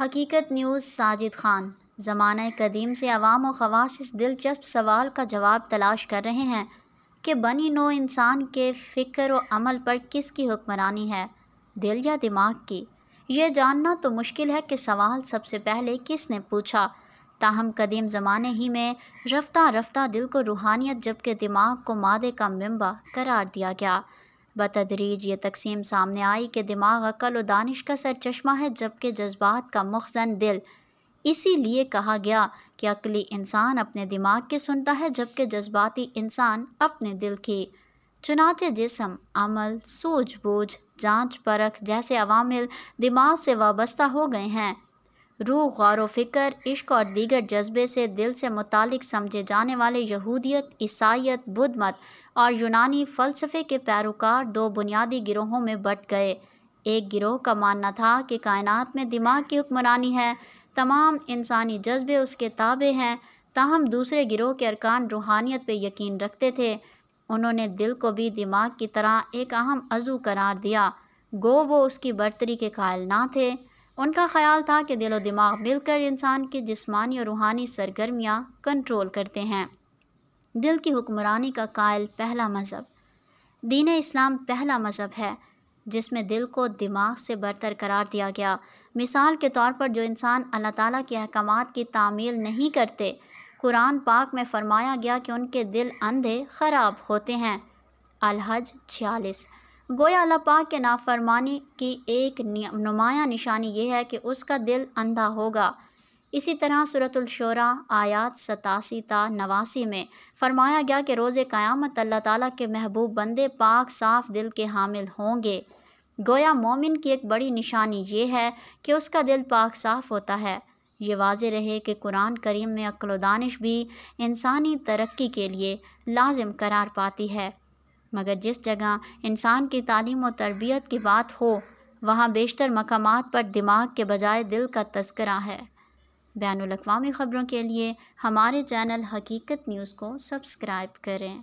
हकीकत न्यूज़ साजिद ख़ान ज़माना कदीम से आवाम और खवास इस दिलचस्प सवाल का जवाब तलाश कर रहे हैं कि बनी नो इंसान के फ़िक्र और अमल पर किसकी हुक्मरानी है दिल या दिमाग की यह जानना तो मुश्किल है कि सवाल सबसे पहले किसने पूछा ताहम कदीम ज़माने ही में रफ्ता रफ्ता दिल को रूहानियत जबकि दिमाग को मादे का मम्बा करार दिया गया बतदरीज ये तकसीम सामने आई कि दिमाग अकल व दानिश का सर चश्मा है जबकि जज्बात का मखजन दिल इसीलिए कहा गया कि अकली इंसान अपने दिमाग की सुनता है जबकि जज्बाती इंसान अपने दिल की चुनाचे जिसम अमल सूझबूझ जाँच परख जैसे अवामिल दिमाग से वाबस्ता हो गए हैं रूह गौर फ़िक्र इश्क और दीगर जज्बे से दिल से मुतल समझे जाने वाले यहूदियत ईसाइत बुद्ध मत और यूनानी फ़लसफ़े के पैरोकार दो बुनियादी गिरोहों में बट गए एक गिरोह का मानना था कि कायनात में दिमाग की हुक्मरानी है तमाम इंसानी जज्बे उसके ताबे हैं ताहम दूसरे गिरोह के अरकान रूहानियत पर यकीन रखते थे उन्होंने दिल को भी दिमाग की तरह एक अहम अजू करार दिया गो वो उसकी बर्तरी के कायल ना थे उनका ख्याल था कि दिलो दिमाग मिलकर इंसान की जिस्मानी और रूहानी सरगर्मियाँ कंट्रोल करते हैं दिल की हुक्मरानी का कायल पहला मज़हब दीन इस्लाम पहला मज़हब है जिसमें दिल को दिमाग से बरतर करार दिया गया मिसाल के तौर पर जो इंसान अल्लाह ताला के अहकाम की तामील नहीं करते कुरान पाक में फरमाया गया कि उनके दिल अंधे ख़राब होते हैं अलहज छियालीस गोया अल्लाह पाक के नाफरमानी की एक नुमाया निशानी यह है कि उसका दिल अंधा होगा इसी तरह सूरतुलशरा आयात सतासी ता नवासी में फरमाया गया कि रोज़ क़यामत अल्लाह ताला के महबूब बंदे पाक साफ़ दिल के हामिल होंगे गोया मोमिन की एक बड़ी निशानी ये है कि उसका दिल पाक साफ़ होता है ये वाज रहे कि कुरान करीम में अक्ल दानश भी इंसानी तरक्की के लिए लाजिम करार पाती है मगर जिस जगह इंसान की तालीम और तरबियत की बात हो वहाँ बेशतर मकाम पर दिमाग के बजाय दिल का तस्करा है बैन अवी ख़बरों के लिए हमारे चैनल हकीकत न्यूज़ को सब्सक्राइब करें